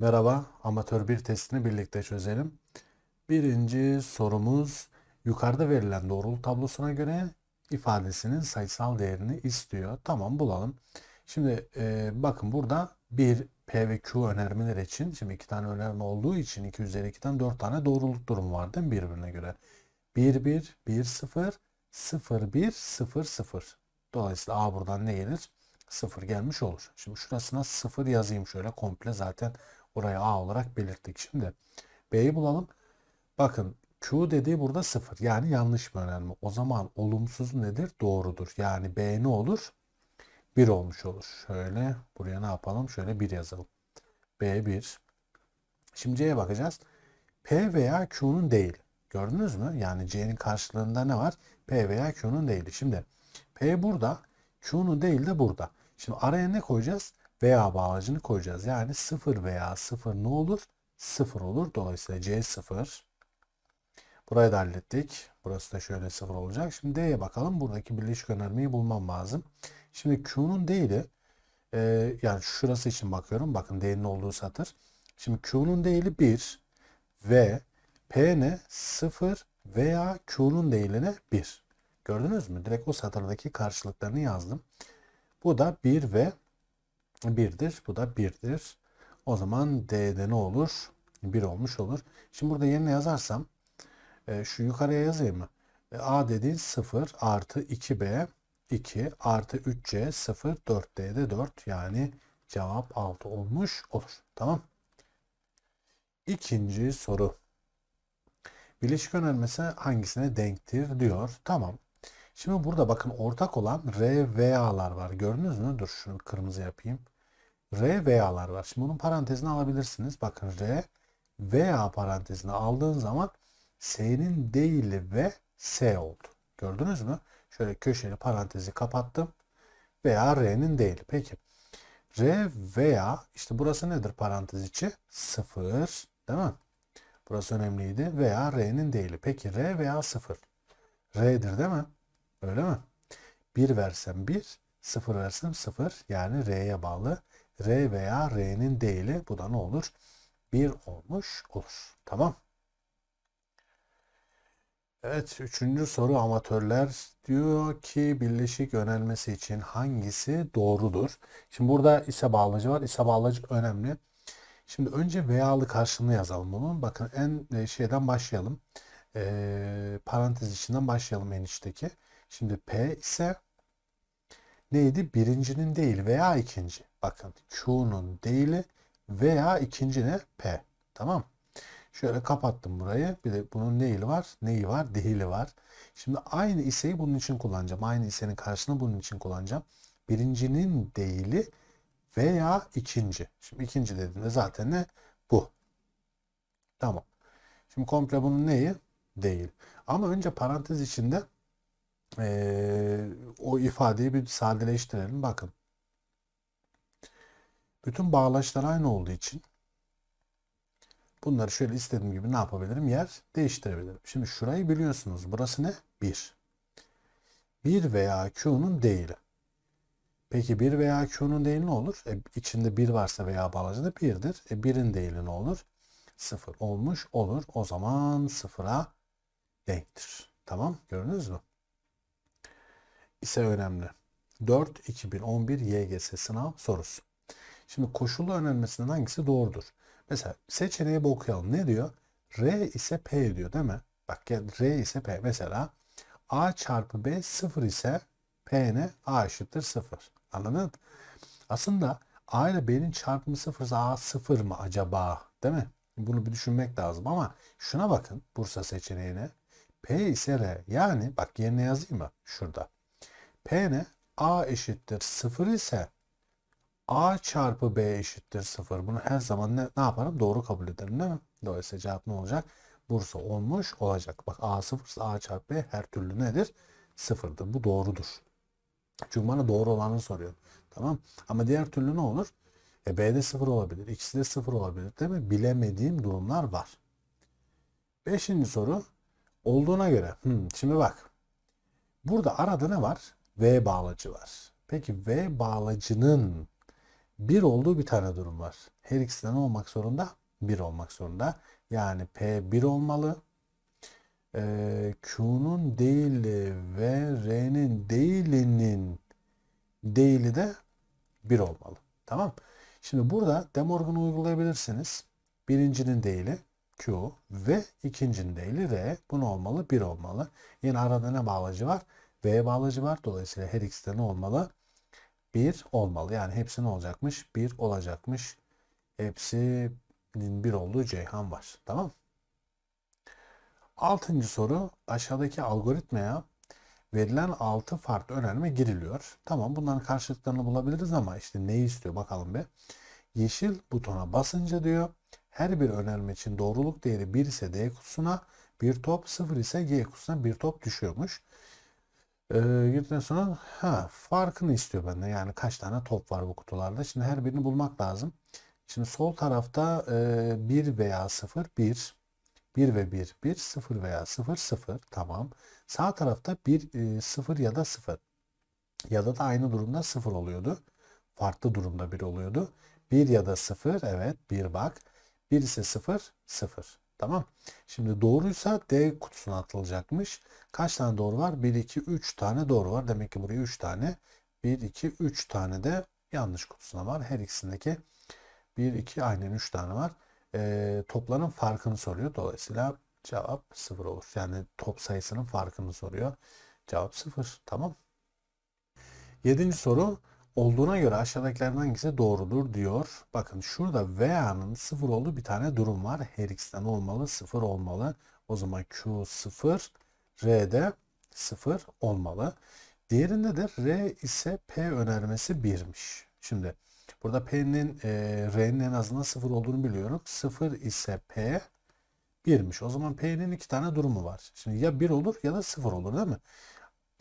Merhaba, amatör bir testini birlikte çözelim. Birinci sorumuz yukarıda verilen doğrulu tablosuna göre ifadesinin sayısal değerini istiyor. Tamam bulalım. Şimdi e, bakın burada bir P ve Q önermeler için şimdi iki tane önerme olduğu için 2 üzeri 2'den 4 tane doğruluk durumu var değil mi birbirine göre? 1 1 1 0 0 1 0 0. Dolayısıyla A buradan ne gelir? 0 gelmiş olur. Şimdi şurasına 0 yazayım şöyle komple zaten Burayı A olarak belirttik. Şimdi B'yi bulalım. Bakın Q dediği burada sıfır. Yani yanlış mı önemli? O zaman olumsuz nedir? Doğrudur. Yani B ne olur? 1 olmuş olur. Şöyle buraya ne yapalım? Şöyle 1 yazalım. B1. Şimdi C'ye bakacağız. P veya Q'nun değil. Gördünüz mü? Yani C'nin karşılığında ne var? P veya Q'nun değil. Şimdi P burada. Q'nun değil de burada. Şimdi araya ne koyacağız? veya bağlacını koyacağız. Yani 0 veya 0 ne olur? 0 olur. Dolayısıyla C 0. Burayı da hallettik. Burası da şöyle 0 olacak. Şimdi D'ye bakalım. Buradaki birleşik önermeyi bulmam lazım. Şimdi Q'nun değili e, yani şurası için bakıyorum. Bakın D'nin olduğu satır. Şimdi Q'nun değili 1 ve p'n'e ne? 0 veya Q'nun değiline 1. Gördünüz mü? Direkt o satırdaki karşılıklarını yazdım. Bu da 1 ve 1'dir. Bu da 1'dir. O zaman D'de ne olur? 1 olmuş olur. Şimdi burada yerine yazarsam e, şu yukarıya yazayım mı? E, A dediğin 0 artı 2B 2 artı 3C 0 4D'de 4 yani cevap 6 olmuş olur. Tamam. İkinci soru. Bileşik önermesi hangisine denktir diyor. Tamam. Şimdi burada bakın ortak olan RVA'lar var. Gördünüz mü? Dur şunu kırmızı yapayım. RVA'lar var. Şimdi bunun parantezini alabilirsiniz. Bakın R VA parantezini aldığın zaman S'nin değili ve S oldu. Gördünüz mü? Şöyle köşeli parantezi kapattım. Veya R'nin değili. Peki. R veya işte burası nedir parantez içi? 0 değil mi? Burası önemliydi. Veya R'nin değili. Peki R veya 0. R'dir değil mi? Öyle mi? 1 versem 1, 0 versem 0 yani R'ye bağlı. R veya R'nin değili bu da ne olur? 1 olmuş olur. Tamam. Evet, üçüncü soru amatörler diyor ki birleşik önermesi için hangisi doğrudur? Şimdi burada ise bağlacı var. İse bağlacı önemli. Şimdi önce veya'lı karşılığını yazalım bunun. Bakın en e, şeyden başlayalım. Ee, parantez içinden başlayalım en içteki. Şimdi P ise neydi? Birincinin değil veya ikinci. Bakın Q'nun değili veya ikinci ne? P. Tamam Şöyle kapattım burayı. Bir de bunun neyi var? Neyi var? Değili var. Şimdi aynı iseyi bunun için kullanacağım. Aynı isenin karşısını bunun için kullanacağım. Birincinin değili veya ikinci. Şimdi ikinci dediğimde zaten ne? Bu. Tamam. Şimdi komple bunun neyi? Değil. Ama önce parantez içinde e, o ifadeyi bir sadeleştirelim. Bakın. Bütün bağlaçlar aynı olduğu için bunları şöyle istediğim gibi ne yapabilirim? Yer değiştirebilirim. Şimdi şurayı biliyorsunuz. Burası ne? 1. 1 veya Q'nun değeri. Peki 1 veya Q'nun değeri ne olur? E, içinde 1 varsa veya bağlacında 1'dir. E, 1'in değeri ne olur? 0 olmuş olur. O zaman 0'a denktir. Tamam gördünüz mü? ise önemli. 4 2011 YGS sınav sorusu. Şimdi koşullu önermesinden hangisi doğrudur? Mesela seçeneği bir okuyalım. Ne diyor? R ise P diyor değil mi? Bak ya R ise P. Mesela A çarpı B 0 ise P ne? A eşittir 0. Anladın Aslında A ile B'nin çarpımı 0 ise A 0 mı acaba? Değil mi? Bunu bir düşünmek lazım ama şuna bakın Bursa seçeneğine. P ise R. Yani bak yerine yazayım mı? Şurada. P ne? A eşittir 0 ise A çarpı B eşittir 0. Bunu her zaman ne, ne yaparım? Doğru kabul ederim değil mi? Dolayısıyla cevap ne olacak? Bursa olmuş olacak. Bak A 0 ise A çarpı B her türlü nedir? 0'dır. Bu doğrudur. Çünkü bana doğru olanı soruyor. Tamam. Ama diğer türlü ne olur? E B'de 0 olabilir. İkisi de 0 olabilir değil mi? Bilemediğim durumlar var. Beşinci soru. Olduğuna göre. Hmm, şimdi bak. Burada arada ne var? V bağlacı var. Peki V bağlacının bir olduğu bir tane durum var. Her ikisinden olmak zorunda? bir olmak zorunda. Yani P bir olmalı. Ee, Q'nun değili ve R'nin değilinin değili de bir olmalı. Tamam. Şimdi burada De Morgan'ı uygulayabilirsiniz. Birincinin değili Q ve ikincinin değili R. Bu ne olmalı? bir olmalı. Yine arada ne bağlacı var? V bağlacı var. Dolayısıyla her ikisi de ne olmalı? 1 olmalı. Yani hepsi ne olacakmış? 1 olacakmış. Hepsinin 1 olduğu Ceyhan var. Tamam Altıncı soru aşağıdaki algoritmaya verilen 6 farklı önerme giriliyor. Tamam bunların karşılıklarını bulabiliriz ama işte neyi istiyor bakalım be. Yeşil butona basınca diyor her bir önerme için doğruluk değeri 1 ise D kutusuna bir top 0 ise G kutusuna bir top düşüyormuş. Ee, girdikten sonra ha, farkını istiyor benden. Yani kaç tane top var bu kutularda. Şimdi her birini bulmak lazım. Şimdi sol tarafta e, 1 veya 0, 1. 1 ve 1, 1, 0 veya 0, 0. Tamam. Sağ tarafta 1, e, 0 ya da 0. Ya da da aynı durumda 0 oluyordu. Farklı durumda 1 oluyordu. 1 ya da 0, evet 1 bak. 1 ise 0, 0. Tamam. Şimdi doğruysa D kutusuna atılacakmış. Kaç tane doğru var? 1, 2, 3 tane doğru var. Demek ki buraya 3 tane. 1, 2, 3 tane de yanlış kutusuna var. Her ikisindeki 1, 2 aynen 3 tane var. E, ee, topların farkını soruyor. Dolayısıyla cevap 0 olur. Yani top sayısının farkını soruyor. Cevap 0. Tamam. Yedinci soru olduğuna göre aşağıdakilerden hangisi doğrudur diyor. Bakın şurada V'nin sıfır olduğu bir tane durum var. Her ikisinden olmalı. Sıfır olmalı. O zaman Q sıfır. R'de sıfır olmalı. Diğerinde de R ise P önermesi birmiş. Şimdi burada P'nin e, R'nin en azından sıfır olduğunu biliyorum. Sıfır ise P birmiş. O zaman P'nin iki tane durumu var. Şimdi ya bir olur ya da sıfır olur değil mi?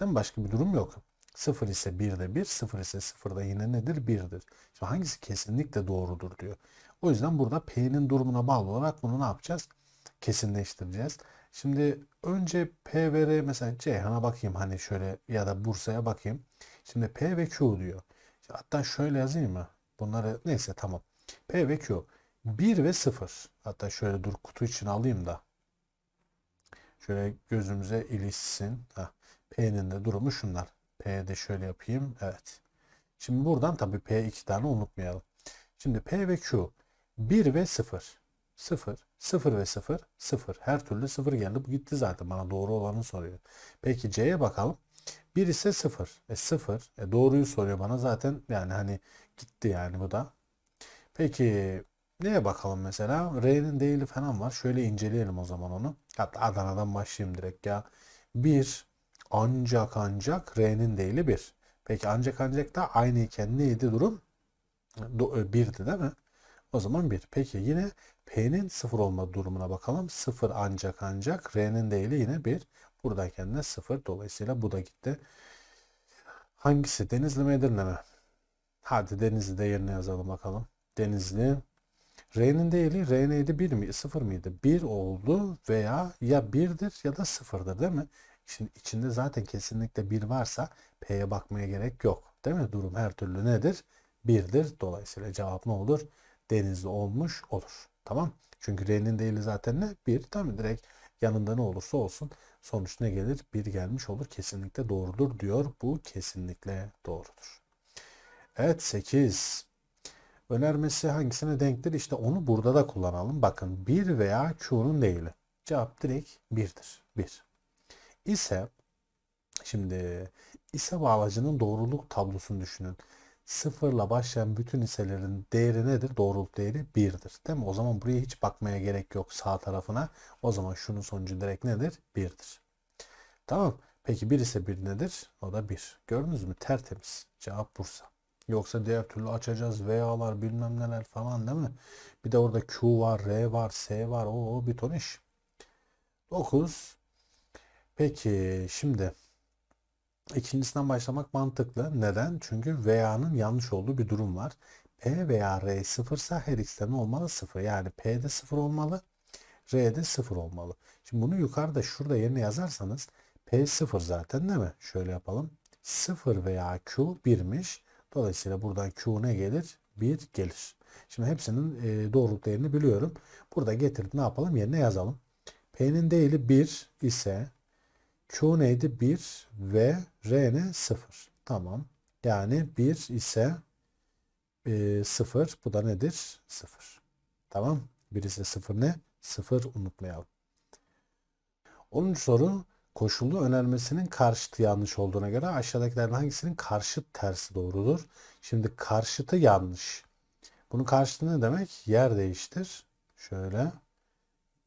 Değil mi? Başka bir durum yok. 0 ise 1 de 1, 0 ise 0 da yine nedir? 1'dir. Şimdi hangisi kesinlikle doğrudur diyor. O yüzden burada P'nin durumuna bağlı olarak bunu ne yapacağız? Kesinleştireceğiz. Şimdi önce P ve R mesela Ceyhan'a bakayım hani şöyle ya da Bursa'ya bakayım. Şimdi P ve Q diyor. Hatta şöyle yazayım mı? Bunları neyse tamam. P ve Q. 1 ve 0. Hatta şöyle dur kutu için alayım da. Şöyle gözümüze ilişsin. P'nin de durumu şunlar. P'ye de şöyle yapayım. Evet. Şimdi buradan tabii P iki tane unutmayalım. Şimdi P ve Q 1 ve 0. 0, 0 ve 0, 0. Her türlü 0 geldi. Bu gitti zaten. Bana doğru olanı soruyor. Peki C'ye bakalım. 1 ise 0. E 0. E doğruyu soruyor bana. Zaten yani hani gitti yani bu da. Peki neye bakalım mesela? R'nin değili falan var. Şöyle inceleyelim o zaman onu. Hatta Adana'dan başlayayım direkt ya. 1, ancak ancak R'nin değili 1. Peki ancak ancak da aynı iken neydi durum? 1'di e, değil mi? O zaman 1. Peki yine P'nin 0 olma durumuna bakalım. 0 ancak ancak R'nin değili yine 1. Buradayken de 0. Dolayısıyla bu da gitti. Hangisi? Denizli mi Edirne mi? Hadi Denizli de yerine yazalım bakalım. Denizli. R'nin değili R neydi? 1 mi? 0 mıydı? 1 oldu veya ya 1'dir ya da 0'dır değil mi? Şimdi içinde zaten kesinlikle 1 varsa P'ye bakmaya gerek yok. Değil mi? Durum her türlü nedir? 1'dir. Dolayısıyla cevap ne olur? Denizli olmuş olur. Tamam. Çünkü R'nin değeri zaten ne? 1. Tamam direkt yanında ne olursa olsun sonuç ne gelir? 1 gelmiş olur. Kesinlikle doğrudur diyor. Bu kesinlikle doğrudur. Evet 8. Önermesi hangisine denktir? İşte onu burada da kullanalım. Bakın 1 veya Q'nun değili. Cevap direkt 1'dir. 1 ise şimdi ise bağlacının doğruluk tablosunu düşünün. Sıfırla başlayan bütün hisselerin değeri nedir? Doğruluk değeri 1'dir. Değil mi? O zaman buraya hiç bakmaya gerek yok sağ tarafına. O zaman şunun sonucu direkt nedir? 1'dir. Tamam. Peki 1 ise 1 nedir? O da 1. Gördünüz mü? Tertemiz. Cevap Bursa. Yoksa diğer türlü açacağız. V'alar, bilmem neler falan değil mi? Bir de orada Q var, R var, S var. o bir ton iş. 9. Peki şimdi ikincisinden başlamak mantıklı. Neden? Çünkü veya'nın yanlış olduğu bir durum var. P veya R sıfırsa her ikisi ne olmalı? Sıfır. Yani P'de sıfır olmalı. R'de sıfır olmalı. Şimdi bunu yukarıda şurada yerine yazarsanız P sıfır zaten değil mi? Şöyle yapalım. Sıfır veya Q birmiş. Dolayısıyla buradan Q ne gelir? bir gelir. Şimdi hepsinin e, doğruluk değerini biliyorum. Burada getirip ne yapalım? Yerine yazalım. P'nin değeri 1 ise Q neydi? 1 ve R ne? 0. Tamam. Yani 1 ise e, Bu da nedir? 0. Tamam. 1 ise 0 ne? 0 unutmayalım. 10. soru koşullu önermesinin karşıtı yanlış olduğuna göre aşağıdakilerden hangisinin karşıt tersi doğrudur? Şimdi karşıtı yanlış. Bunun karşıtı ne demek? Yer değiştir. Şöyle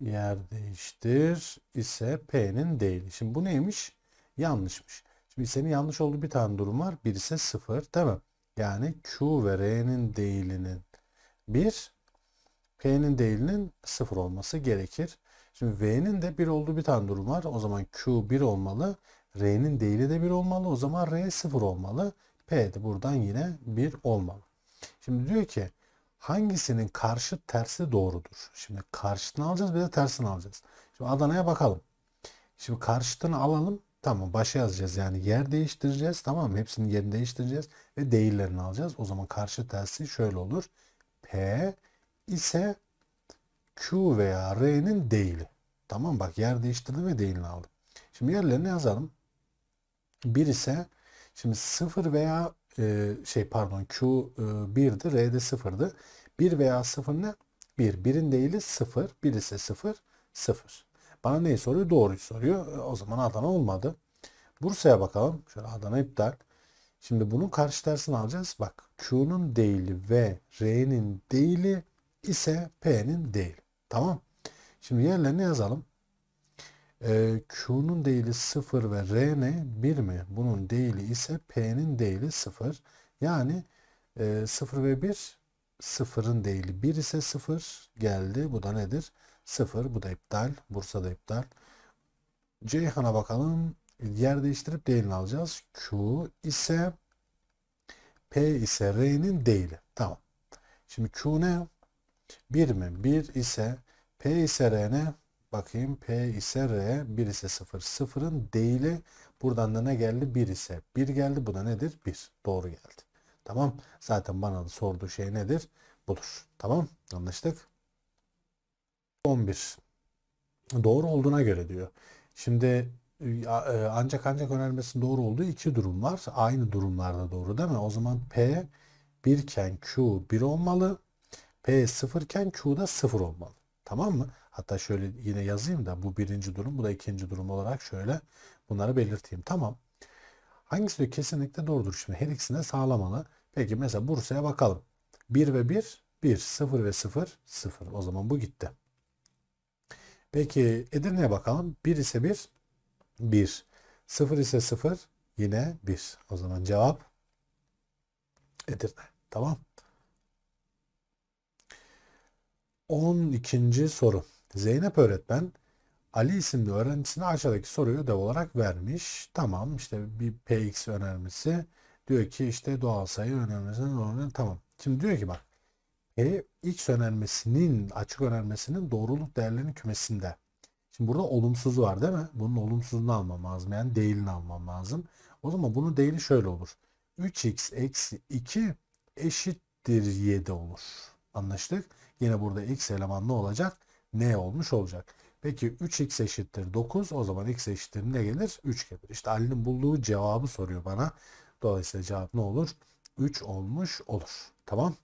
yer değiştir ise P'nin değil. Şimdi bu neymiş? Yanlışmış. Şimdi senin yanlış olduğu bir tane durum var. Bir ise sıfır. tamam? Yani Q ve R'nin değilinin bir, P'nin değilinin sıfır olması gerekir. Şimdi V'nin de bir olduğu bir tane durum var. O zaman Q bir olmalı. R'nin değili de bir olmalı. O zaman R sıfır olmalı. P de buradan yine bir olmalı. Şimdi diyor ki hangisinin karşı tersi doğrudur? Şimdi karşıtını alacağız bir de tersini alacağız. Şimdi Adana'ya bakalım. Şimdi karşıtını alalım. Tamam başa yazacağız yani yer değiştireceğiz tamam Hepsinin yerini değiştireceğiz ve değillerini alacağız. O zaman karşı tersi şöyle olur. P ise Q veya R'nin değili. Tamam bak yer değiştirdim ve değilini aldım. Şimdi yerlerini yazalım. 1 ise şimdi 0 veya ee, şey pardon Q e, 1'di, R de 0'dı. 1 veya 0 ne? 1. Bir. Birin değili 0, 1 ise 0, 0. Bana neyi soruyor? Doğruyu soruyor. E, o zaman Adana olmadı. Bursa'ya bakalım. Şöyle Adana iptal. Şimdi bunun karşı tersini alacağız. Bak Q'nun değili ve R'nin değili ise P'nin değil. Tamam. Şimdi yerlerini yazalım. E, Q'nun değili 0 ve R ne? 1 mi? Bunun değili ise P'nin değili 0. Yani e, 0 ve 1 0'ın değili 1 ise 0 geldi. Bu da nedir? 0. Bu da iptal. Bursa'da iptal. Ceyhan'a bakalım. Yer değiştirip değilini alacağız. Q ise P ise R'nin değili. Tamam. Şimdi Q ne? 1 mi? 1 ise P ise R ne? Bakayım P ise R, 1 ise 0. 0'ın değili buradan da ne geldi? 1 ise 1 geldi. Bu da nedir? 1. Doğru geldi. Tamam. Zaten bana sorduğu şey nedir? Budur. Tamam. Anlaştık. 11. Doğru olduğuna göre diyor. Şimdi e, e, ancak ancak önermesi doğru olduğu iki durum var. Aynı durumlarda doğru değil mi? O zaman P 1 iken Q 1 olmalı. P 0 iken Q da 0 olmalı. Tamam mı? Hatta şöyle yine yazayım da bu birinci durum bu da ikinci durum olarak şöyle bunları belirteyim. Tamam. Hangisi diyor kesinlikle doğrudur. Şimdi her ikisini de sağlamalı. Peki mesela Bursa'ya bakalım. 1 ve 1 1, 0 ve 0 0. O zaman bu gitti. Peki Edirne'ye bakalım. 1 ise 1 1. 0 ise 0 yine 1. O zaman cevap Edirne. Tamam. 12. soru. Zeynep öğretmen Ali isimli öğrencisine aşağıdaki soruyu ödev olarak vermiş. Tamam işte bir PX önermesi diyor ki işte doğal sayı önermesinin doğruluğunu tamam. Şimdi diyor ki bak PX önermesinin açık önermesinin doğruluk değerlerinin kümesinde. Şimdi burada olumsuz var değil mi? Bunun olumsuzunu almam lazım. Yani değilini almam lazım. O zaman bunun değeri şöyle olur. 3x eksi 2 eşittir 7 olur. Anlaştık. Yine burada x eleman ne olacak? n olmuş olacak. Peki 3x eşittir 9 o zaman x eşittir ne gelir? 3 gelir. İşte Ali'nin bulduğu cevabı soruyor bana. Dolayısıyla cevap ne olur? 3 olmuş olur. Tamam.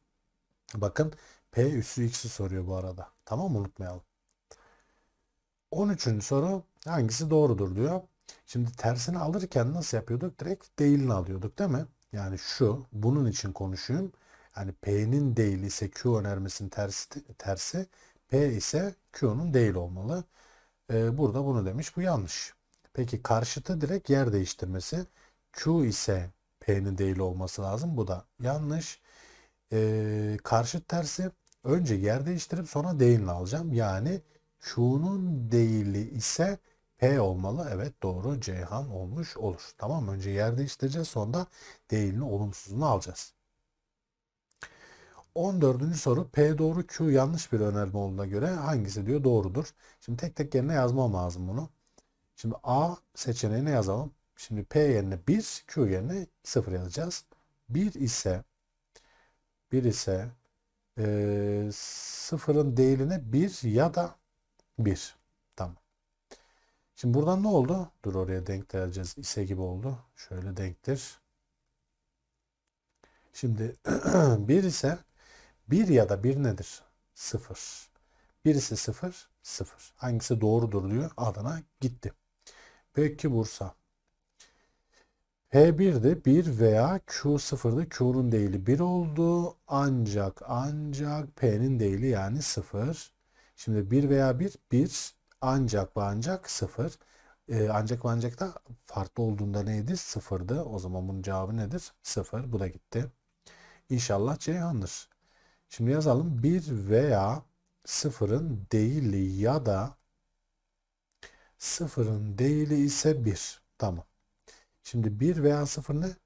Bakın p üssü x'i soruyor bu arada. Tamam unutmayalım. 13. soru hangisi doğrudur diyor. Şimdi tersini alırken nasıl yapıyorduk? Direkt değilini alıyorduk değil mi? Yani şu bunun için konuşayım. Yani P'nin değil ise Q önermesinin tersi, tersi P ise Q'nun değil olmalı. E, burada bunu demiş. Bu yanlış. Peki karşıtı direkt yer değiştirmesi. Q ise P'nin değil olması lazım. Bu da yanlış. E, karşıt tersi önce yer değiştirip sonra değilini alacağım. Yani Q'nun değili ise P olmalı. Evet doğru Ceyhan olmuş olur. Tamam önce yer değiştireceğiz sonra değilini olumsuzunu alacağız. 14. soru P doğru Q yanlış bir önerme olduğuna göre hangisi diyor doğrudur. Şimdi tek tek yerine yazmam lazım bunu. Şimdi A seçeneğine yazalım. Şimdi P yerine 1, Q yerine 0 yazacağız. 1 ise 1 ise e, değiline 1 ya da 1. Tamam. Şimdi buradan ne oldu? Dur oraya denk geleceğiz. İse gibi oldu. Şöyle denktir. Şimdi 1 ise bir ya da bir nedir? Sıfır. Birisi sıfır, sıfır. Hangisi doğrudur diyor. Adana gitti. Peki Bursa. P1'de 1 veya Q0'da Q'nun değili 1 oldu. Ancak ancak P'nin değili yani 0. Şimdi 1 veya 1 1 ancak ve ancak 0. Ee, ancak ve ancak da farklı olduğunda neydi? 0'dı. O zaman bunun cevabı nedir? 0. Bu da gitti. İnşallah Ceyhan'dır. Şimdi yazalım 1 veya 0'ın değili ya da 0'ın değili ise 1. Tamam. Şimdi 1 veya 0 ne?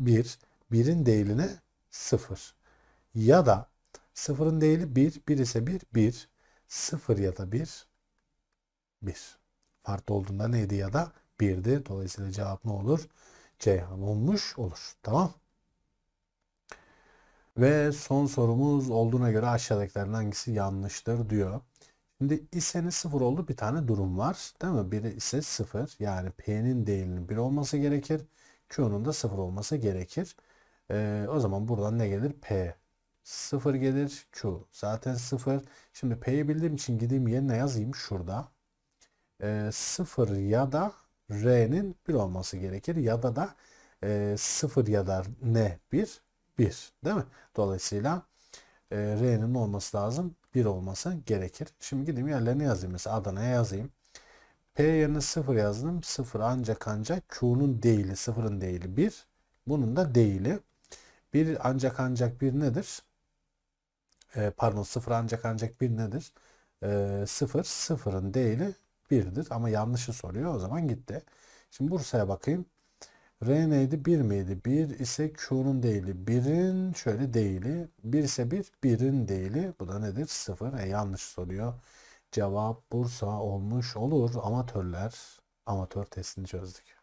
1. 1'in değili ne? 0. Ya da 0'ın değili 1. 1 ise 1. 1. 0 ya da 1. 1. Farklı olduğunda neydi ya da 1'di. Dolayısıyla cevap ne olur? Ceyhan olmuş olur. Tamam. Ve son sorumuz olduğuna göre aşağıdakilerden hangisi yanlıştır diyor. Şimdi isenin sıfır oldu bir tane durum var. Değil mi? Biri ise sıfır. Yani P'nin değerinin bir olması gerekir. Q'nun da sıfır olması gerekir. Ee, o zaman buradan ne gelir? P. Sıfır gelir. Q. Zaten sıfır. Şimdi P'yi bildiğim için gideyim yerine yazayım şurada. Ee, sıfır ya da R'nin bir olması gerekir. Ya da da e, sıfır ya da ne bir 1 değil mi? Dolayısıyla e, R'nin olması lazım? 1 olması gerekir. Şimdi gideyim yerlerini yazayım. Mesela Adana'ya yazayım. P yerine 0 yazdım. 0 ancak ancak Q'nun değili 0'ın değili 1. Bunun da değili. 1 ancak ancak 1 nedir? E, pardon 0 ancak ancak 1 nedir? E, 0 sıfırın değili 1'dir. Ama yanlışı soruyor. O zaman gitti. Şimdi Bursa'ya bakayım. R neydi? 1 miydi? 1 ise Q'nun değili 1'in şöyle değili. 1 ise 1, 1'in değili. Bu da nedir? 0. E, yanlış soruyor. Cevap Bursa olmuş olur. Amatörler amatör testini çözdük.